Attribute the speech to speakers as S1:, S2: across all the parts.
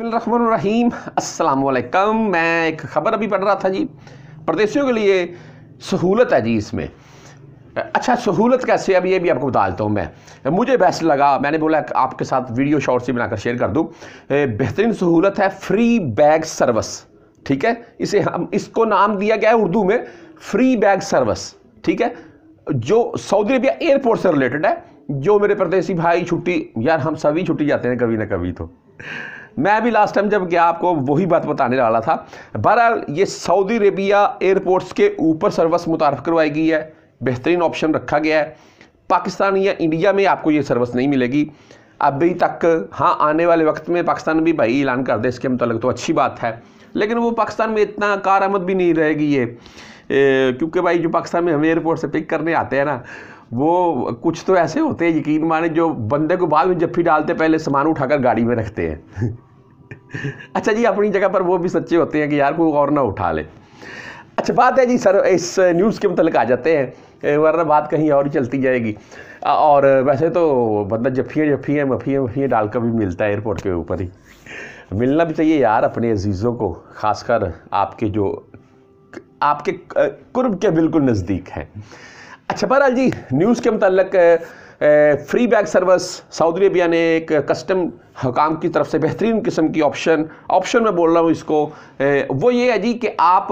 S1: अस्सलाम वालेकुम मैं एक ख़बर अभी पढ़ रहा था जी प्रदेशियों के लिए सहूलत है जी इसमें अच्छा सहूलत कैसे अब ये भी आपको बता देता हूँ मैं मुझे बेस्ट लगा मैंने बोला आपके साथ वीडियो शॉर्ट भी बनाकर शेयर कर दूँ बेहतरीन सहूलत है फ्री बैग सर्विस ठीक है इसे हम इसको नाम दिया गया है उर्दू में फ्री बैग सर्विस ठीक है जो सऊदी अरबिया एयरपोर्ट से रिलेटेड है जो मेरे प्रदेशी भाई छुट्टी यार हम सभी छुट्टी जाते हैं कभी ना कभी तो मैं भी लास्ट टाइम जब गया आपको वही बात बताने वाला था बहरहाल ये सऊदी अरेबिया एयरपोर्ट्स के ऊपर सर्विस मुतारफ़ करवाई गई है बेहतरीन ऑप्शन रखा गया है पाकिस्तान या इंडिया में आपको ये सर्विस नहीं मिलेगी अभी तक हाँ आने वाले वक्त में पाकिस्तान भी भाई ऐलान कर दे इसके मतलब तो अच्छी बात है लेकिन वो पाकिस्तान में इतना कार आमद भी नहीं रहेगी ये क्योंकि भाई जो पाकिस्तान में हमें एयरपोर्ट से पिक करने आते हैं ना वो कुछ तो ऐसे होते हैं यकीन माने जो बंदे को बाद में जफ्फी डालते पहले सामान उठाकर गाड़ी में रखते हैं अच्छा जी अपनी जगह पर वो भी सच्चे होते हैं कि यार कोई और ना उठा ले अच्छा बात है जी सर इस न्यूज़ के मतलब आ जाते हैं वरना बात कहीं और ही चलती जाएगी और वैसे तो बंदा जफ्फियाँ जफ्फियाँ मफियाँ मफियाँ डाल कर भी मिलता है एयरपोर्ट के ऊपर ही मिलना भी चाहिए यार अपने अजीज़ों को खासकर आपके जो आपके कुर्ब के बिल्कुल नज़दीक हैं अच्छा बहरहाल जी न्यूज़ के मतलब free bag service Saudi Arabia ने एक कस्टम हकाम की तरफ से बेहतरीन किस्म की ऑप्शन ऑप्शन में बोल रहा हूँ इसको वो ये है जी कि आप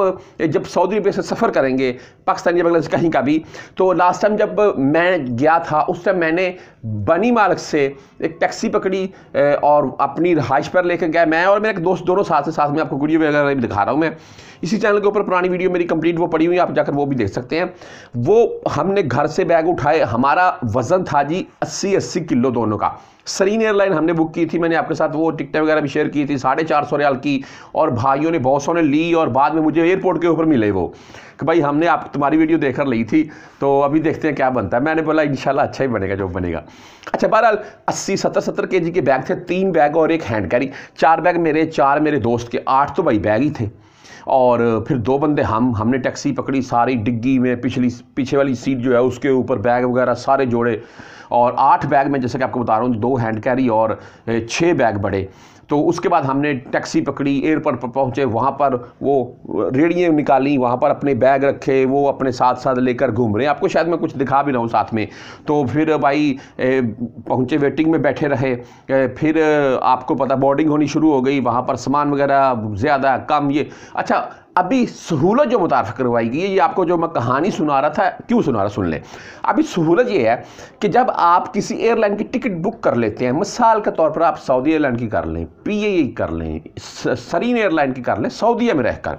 S1: जब सऊदी अरबिया से सफ़र करेंगे पाकिस्तान या कहीं का भी तो लास्ट टाइम जब मैं गया था उस टाइम मैंने बनी मार्ग से एक टैक्सी पकड़ी और अपनी रहाइश पर लेकर गया मैं और मेरे दोस्त दोनों साथ से साथ में आपको वीडियो वगैरह भी दिखा रहा हूँ मैं इसी चैनल के ऊपर पुरानी वीडियो मेरी कंप्लीट वो पड़ी हुई है आप जाकर वो भी देख सकते हैं वो हमने घर से बैग उठाए हमारा वज़न था था जी अस्सी अस्सी किलो दोनों का सरीन एयरलाइन हमने बुक की थी मैंने आपके साथ वो टिकटें वगैरह भी शेयर की थी साढ़े चार सौ रियाल की और भाइयों ने बहुत सौ ने ली और बाद में मुझे एयरपोर्ट के ऊपर मिले वो कि भाई हमने आप तुम्हारी वीडियो देख कर ली थी तो अभी देखते हैं क्या बनता है मैंने बोला इंशाल्लाह अच्छा ही बनेगा जो बनेगा अच्छा बहरहाल अस्सी सत्तर सत्तर के जी के बैग थे तीन बैग और एक हैंड कैरी चार बैग मेरे चार मेरे दोस्त के आठ तो भाई बैग ही थे और फिर दो बंदे हम हमने टैक्सी पकड़ी सारी डिग्गी में पिछली पीछे वाली सीट जो है उसके ऊपर बैग वगैरह सारे जोड़े और आठ बैग में जैसे कि आपको बता रहा हूँ दो हैंड कैरी और छः बैग बड़े तो उसके बाद हमने टैक्सी पकड़ी एयरपोर्ट पर पहुँचे वहाँ पर वो रेडियो निकाली वहाँ पर अपने बैग रखे वो अपने साथ साथ लेकर घूम रहे आपको शायद मैं कुछ दिखा भी रहा हूँ साथ में तो फिर भाई पहुँचे वेटिंग में बैठे रहे फिर आपको पता बोर्डिंग होनी शुरू हो गई वहाँ पर सामान वगैरह ज़्यादा कम ये अच्छा अभी सहूलत जो मुतारफ़ करवाई गई है ये आपको जो मैं कहानी सुना रहा था क्यों सुना रहा सुन लें अभी सहूलत ये है कि जब आप किसी एयरलाइन की टिकट बुक कर लेते हैं मिसाल के तौर पर आप सऊदी एयरलाइन की कर लें पी ए कर लें सरीन एयरलाइन की कर लें सऊदीया में रहकर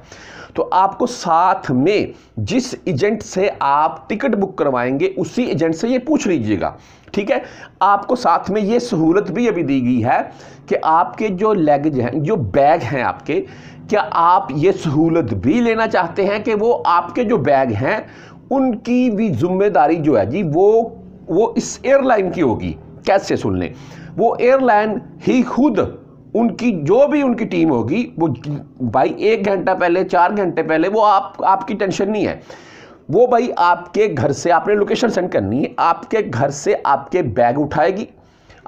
S1: तो आपको साथ में जिस एजेंट से आप टिकट बुक करवाएंगे उसी एजेंट से ये पूछ लीजिएगा ठीक है आपको साथ में ये सहूलत भी अभी दी गई है कि आपके जो लेगज हैं जो बैग हैं आपके क्या आप ये सहूलत भी लेना चाहते हैं कि वो आपके जो बैग हैं उनकी भी जिम्मेदारी जो है जी वो वो इस एयरलाइन की होगी कैसे सुन लें वो एयरलाइन ही खुद उनकी जो भी उनकी टीम होगी वो भाई एक घंटा पहले चार घंटे पहले वो आप आपकी टेंशन नहीं है वो भाई आपके घर से आपने लोकेशन सेंड करनी है आपके घर से आपके बैग उठाएगी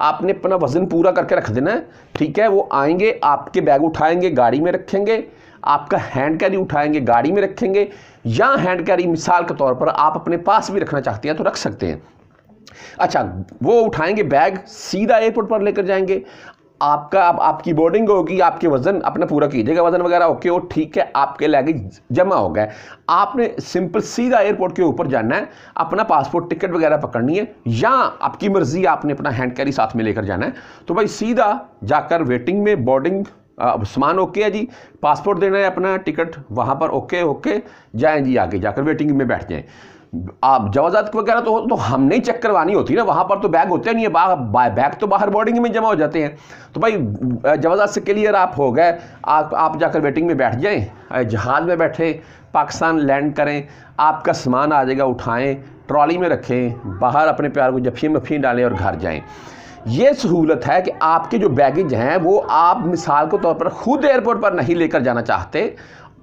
S1: आपने अपना वज़न पूरा करके रख देना है ठीक है वो आएंगे आपके बैग उठाएंगे गाड़ी में रखेंगे आपका हैंड कैरी उठाएंगे गाड़ी में रखेंगे या हैंड कैरी मिसाल के तौर पर आप अपने पास भी रखना चाहते हैं तो रख सकते हैं अच्छा वो उठाएंगे बैग सीधा एयरपोर्ट पर लेकर जाएंगे आपका आप, आपकी बोर्डिंग होगी आपके वजन अपना पूरा कीजिएगा वजन वगैरह ओके हो ठीक है आपके लैगेज जमा हो गया आपने सिंपल सीधा एयरपोर्ट के ऊपर जाना है अपना पासपोर्ट टिकट वगैरह पकड़नी है या आपकी मर्जी आपने अपना हैंड कैरी साथ में लेकर जाना है तो भाई सीधा जाकर वेटिंग में बोर्डिंग सामान ओके है जी पासपोर्ट देना है अपना टिकट वहाँ पर ओके ओके जाएँ जी आगे जाकर वेटिंग में बैठ जाएँ आप जवाजात वगैरह तो तो हमने ही चेक करवानी होती ना वहाँ पर तो बैग होते नहीं है बैग तो बाहर बोर्डिंग में जमा हो जाते हैं तो भाई जवाजात से क्लियर आप हो गए आप आप जाकर वेटिंग में बैठ जाएं जहाज़ में बैठे पाकिस्तान लैंड करें आपका सामान आ जाएगा उठाएँ ट्रॉली में रखें बाहर अपने प्यार को जफी मफी डालें और घर जाएँ ये सहूलत है कि आपके जो बैगेज हैं वो आप मिसाल के तौर पर ख़ुद एयरपोर्ट पर नहीं लेकर जाना चाहते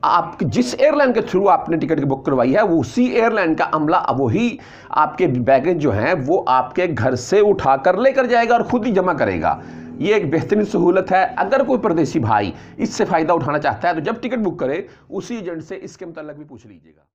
S1: आप जिस एयरलाइन के थ्रू आपने टिकट बुक करवाई है वो उसी एयरलाइन का अमला वही आपके बैगेज जो हैं वो आपके घर से उठा कर लेकर जाएगा और ख़ुद ही जमा करेगा ये एक बेहतरीन सहूलत है अगर कोई परदेशी भाई इससे फ़ायदा उठाना चाहता है तो जब टिकट बुक करे उसी एजेंट से इसके मतलब भी पूछ लीजिएगा